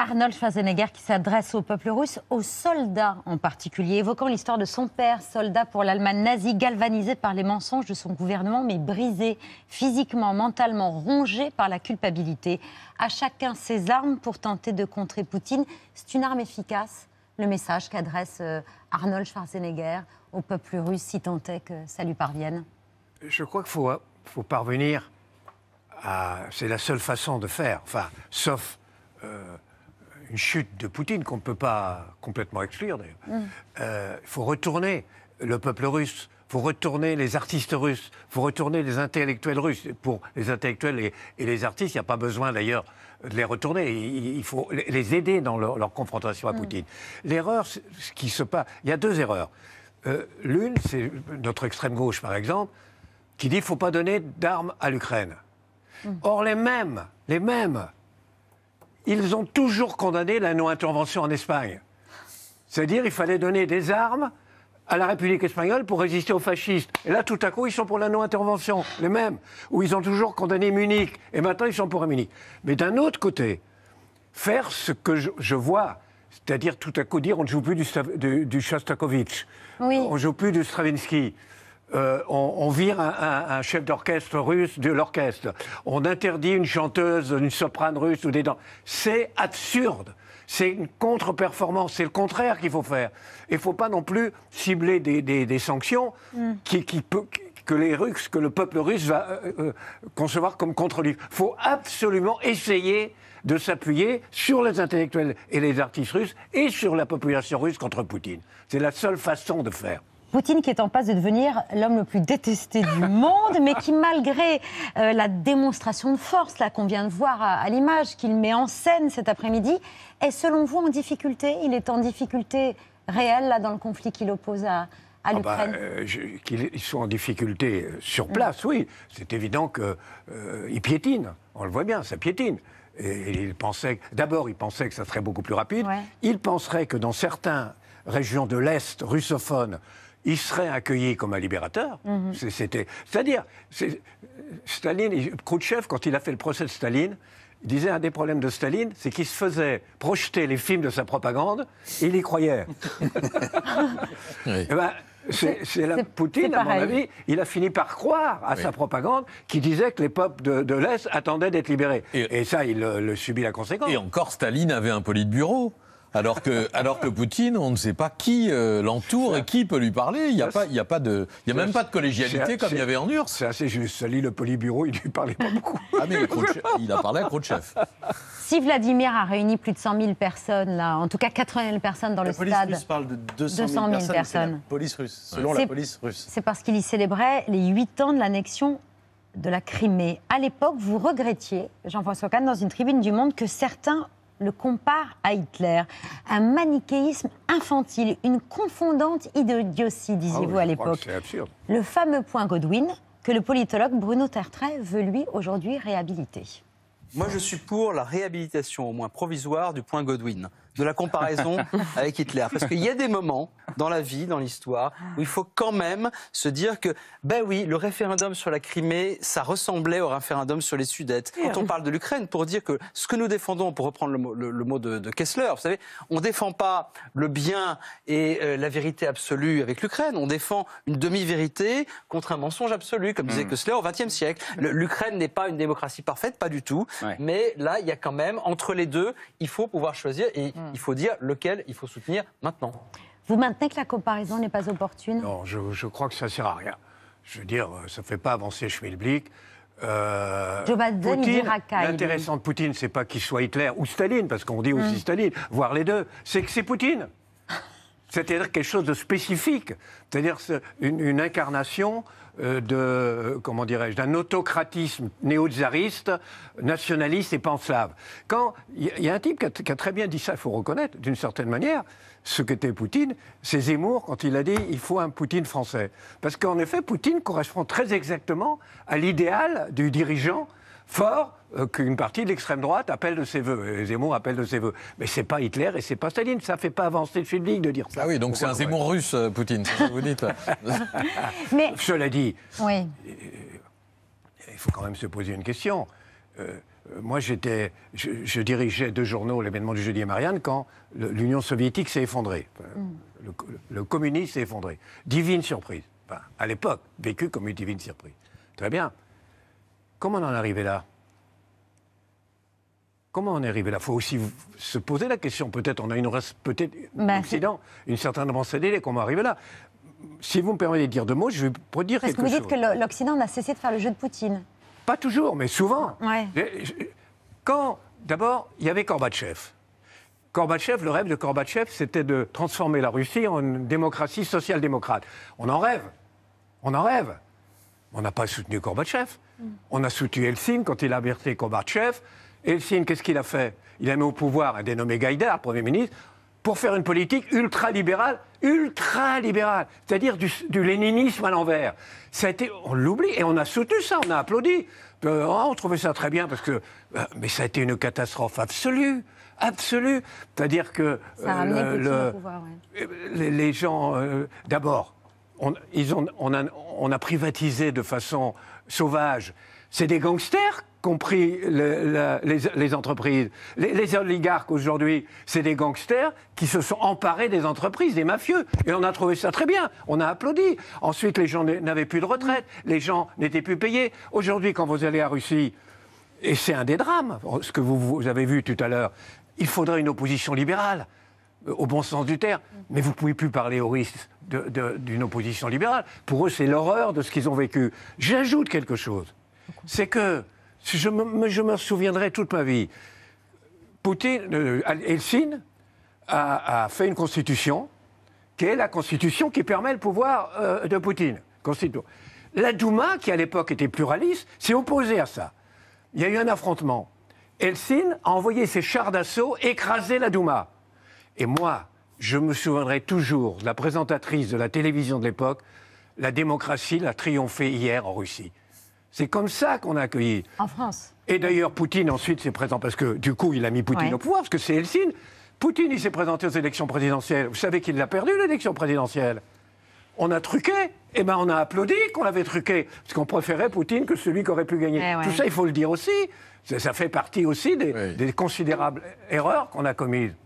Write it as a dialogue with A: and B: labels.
A: Arnold Schwarzenegger qui s'adresse au peuple russe, aux soldats en particulier, évoquant l'histoire de son père, soldat pour l'Allemagne nazie, galvanisé par les mensonges de son gouvernement, mais brisé physiquement, mentalement, rongé par la culpabilité. À chacun ses armes pour tenter de contrer Poutine. C'est une arme efficace, le message qu'adresse euh, Arnold Schwarzenegger au peuple russe, si tant est que ça lui parvienne.
B: Je crois qu'il faut, euh, faut, parvenir à. C'est la seule façon de faire, enfin, sauf. Euh, une chute de Poutine qu'on ne peut pas complètement exclure Il mm. euh, faut retourner le peuple russe, il faut retourner les artistes russes, il faut retourner les intellectuels russes. Pour les intellectuels et, les artistes, il n'y a pas besoin d'ailleurs de les retourner. Il, faut les aider dans leur, confrontation à mm. Poutine. L'erreur, ce qui se passe, il y a deux erreurs. Euh, l'une, c'est notre extrême gauche par exemple, qui dit qu'il ne faut pas donner d'armes à l'Ukraine. Mm. Or, les mêmes, les mêmes ils ont toujours condamné la non-intervention en Espagne. C'est-à-dire qu'il fallait donner des armes à la République espagnole pour résister aux fascistes. Et là, tout à coup, ils sont pour la non-intervention, les mêmes, Ou ils ont toujours condamné Munich, et maintenant ils sont pour Munich. Mais d'un autre côté, faire ce que je, vois, c'est-à-dire tout à coup dire on ne joue plus du, Shostakovich, on ne joue plus du Stravinsky. Euh, on, vire un, chef d'orchestre russe de l'orchestre. On interdit une chanteuse, une soprane russe ou des dents. C'est absurde. C'est une contre-performance. C'est le contraire qu'il faut faire. Il ne faut pas non plus cibler des, sanctions hmm. que les Russes, que le peuple russe va euh, euh, concevoir comme contre lui. Il faut absolument essayer de s'appuyer sur les intellectuels et les artistes russes et sur la population russe contre Poutine. C'est la seule façon de faire.
A: Poutine qui est en passe de devenir l'homme le plus détesté du monde, mais qui malgré euh, la démonstration de force là qu'on vient de voir à, l'image qu'il met en scène cet après-midi, est selon vous en difficulté Il est en difficulté réelle là dans le conflit qu'il oppose à, ah bah, l'Ukraine euh,
B: Qu'il soit Qu'ils en difficulté euh, sur place, oui. C'est évident qu'il piétine, On le voit bien, ça piétine. il pensait, d'abord, il pensait que ça serait beaucoup plus rapide. Il penserait que dans certaines régions de l'Est russophones, il serait accueilli comme un libérateur. Mhm. C'était, c'est-à-dire, Staline, Khrouchtchev, quand il a fait le procès de Staline, disait un des problèmes de Staline, c'est qu'il se faisait projeter les films de sa propagande et il y croyait. Eh ben, c'est la Poutine, à mon avis, il a fini par croire à sa propagande qui disait que les peuples de, l'Est attendaient d'être libérés. Et, ça, il le, subit la conséquence. Et encore, Staline avait un politburo. bureau. Alors que, alors que Poutine, on ne sait pas qui euh, l'entoure et qui peut lui parler. Il n'y a, pas, il y a, pas de, y a même pas de collégialité comme il y avait en URSS. C'est assez juste. le polybureau, il ne lui parlait pas beaucoup. Ah, mais il a parlé à Khrouchtchev.
A: Si Vladimir a réuni plus de 100 000 personnes, là, en tout cas 80 000 personnes dans la le police Russe parle de
B: 200 000, 200 000 personnes. police russe, selon la police russe.
A: C'est parce qu'il y célébrait les 8 ans de l'annexion de la Crimée. À l'époque, vous regrettiez, Jean-François Kahn, dans une tribune du Monde, que certains le compare à Hitler. Un manichéisme infantile, une confondante idiotie, disiez-vous ah à l'époque. Le fameux point Godwin que le politologue Bruno Tertrais veut lui aujourd'hui réhabiliter. Moi, je suis pour la réhabilitation, au moins provisoire, du point Godwin de la comparaison avec Hitler. Parce qu'il y a des moments dans la vie, dans l'histoire, où il faut quand même se dire que, ben oui, le référendum sur la Crimée, ça ressemblait au référendum sur les Sudètes. Quand on parle de l'Ukraine, pour dire que ce que nous défendons, pour reprendre le mot, de, Kessler, vous savez, on ne défend pas le bien et euh, la vérité absolue avec l'Ukraine, on défend une demi-vérité contre un mensonge absolu, comme disait hmm. Kessler au XXe siècle. L'Ukraine n'est pas une démocratie parfaite, pas du tout, mais là, il y a quand même, entre les deux, il faut pouvoir choisir. Et hmm. Hmm. Il faut dire lequel il faut soutenir maintenant. Vous maintenez que la comparaison n'est pas opportune
B: Non, je, crois que ça ne sert à rien. Je veux dire, euh, ça ne fait pas avancer Schmilblick. Euh, L'intéressant de Poutine, c'est pas qu'il soit Hitler ou Staline, parce qu'on dit aussi hmm. Staline, voire les deux, c'est que c'est Poutine. C'est-à-dire quelque chose de spécifique, c'est-à-dire une, incarnation euh, de euh, comment dirais-je d'un autocratisme néo-tsariste, nationaliste et panslave. Quand il y, a un type qui a, très bien dit ça, il faut reconnaître d'une certaine manière ce qu'était Poutine, c'est Zemmour quand il a dit il faut un Poutine français, parce qu'en effet Poutine correspond très exactement à l'idéal du dirigeant fort euh, qu'une partie de l'extrême droite appelle de ses voeux. Et Zemmour appelle de ses voeux. Mais c'est pas Hitler et c'est pas Staline. Ça fait pas avancer le public de dire ça. Ah oui, donc c'est un Zemmour russe, euh, Poutine, ce que vous dites. Mais... Cela dit, oui. Euh, il faut quand même se poser une question. moi, j'étais, je, dirigeais deux journaux, l'événement du jeudi et Marianne, quand l'Union soviétique s'est effondrée. Hmm. Le, communisme s'est effondré. Divine surprise. à l'époque, vécu comme une divine surprise. Très bien. Comment on en est arrivé là Comment on est arrivé là Il faut aussi se poser la question. Peut-être on a une peut-être l'Occident, bah, une certaine avancée délai Comment on arriver là. Si vous me permettez de dire deux mots, je vais redire dire quelque chose. que vous dites que
A: l'Occident n'a cessé de faire le jeu de Poutine.
B: Pas toujours, mais souvent. Quand, d'abord, il y avait Gorbatchev. Gorbatchev, le rêve de Gorbatchev, c'était de transformer la Russie en une démocratie social-démocrate. On en rêve. On en rêve. On n'a pas soutenu Gorbatchev. Mm. On a soutenu Helsinki quand il a versé Gorbatchev qu'est-ce qu'il a fait Il a mis au pouvoir a dénommé Gaïdar, Premier ministre, pour faire une politique ultra ultra libérale c'est-à-dire du, léninisme à l'envers. Ça a on l'oublie, et on a soutenu ça, on a applaudi. Euh, on trouvait ça très bien parce que, euh, mais ça a été une catastrophe absolue, absolue. C'est-à-dire que a euh, le, les, gens, d'abord, on, ils ont, on, a, on a privatisé de façon sauvage. C'est des gangsters compris les, entreprises. Les, oligarques aujourd'hui, c'est des gangsters qui se sont emparés des entreprises, des mafieux. Et on a trouvé ça très bien. On a applaudi. Ensuite, les gens n'avaient plus de retraite. Les gens n'étaient plus payés. Aujourd'hui, quand vous allez à Russie, et c'est un des drames, ce que vous, avez vu tout à l'heure, il faudrait une opposition libérale euh, au bon sens du terme, mm. mais vous ne pouvez plus parler aux risque d'une opposition libérale. Pour eux, c'est l'horreur de ce qu'ils ont vécu. J'ajoute quelque chose, c'est que je me, souviendrai toute ma vie. Poutine, euh, a, fait une constitution qui est la constitution qui permet le pouvoir euh, de Poutine. La Douma, qui à l'époque était pluraliste, s'est opposée à ça. Il y a eu un affrontement. Helsinki a envoyé ses chars d'assaut écraser la Douma. Et moi, je me souviendrai toujours de la présentatrice de la télévision de l'époque, la démocratie l'a triomphé hier en Russie. C'est comme ça qu'on a accueilli. En France. Et d'ailleurs, Poutine ensuite s'est présenté, parce que du coup, il a mis Poutine au pouvoir, parce que c'est Helsinki. Poutine, il s'est présenté aux élections présidentielles. Vous savez qu'il a perdu, l'élection présidentielle. On a truqué. Et eh bien, on a applaudi qu'on l'avait truqué, parce qu'on préférait Poutine que celui qui aurait pu gagner. Eh Tout ça, il faut le dire aussi. Ça, fait partie aussi des considérables erreurs qu'on a commises.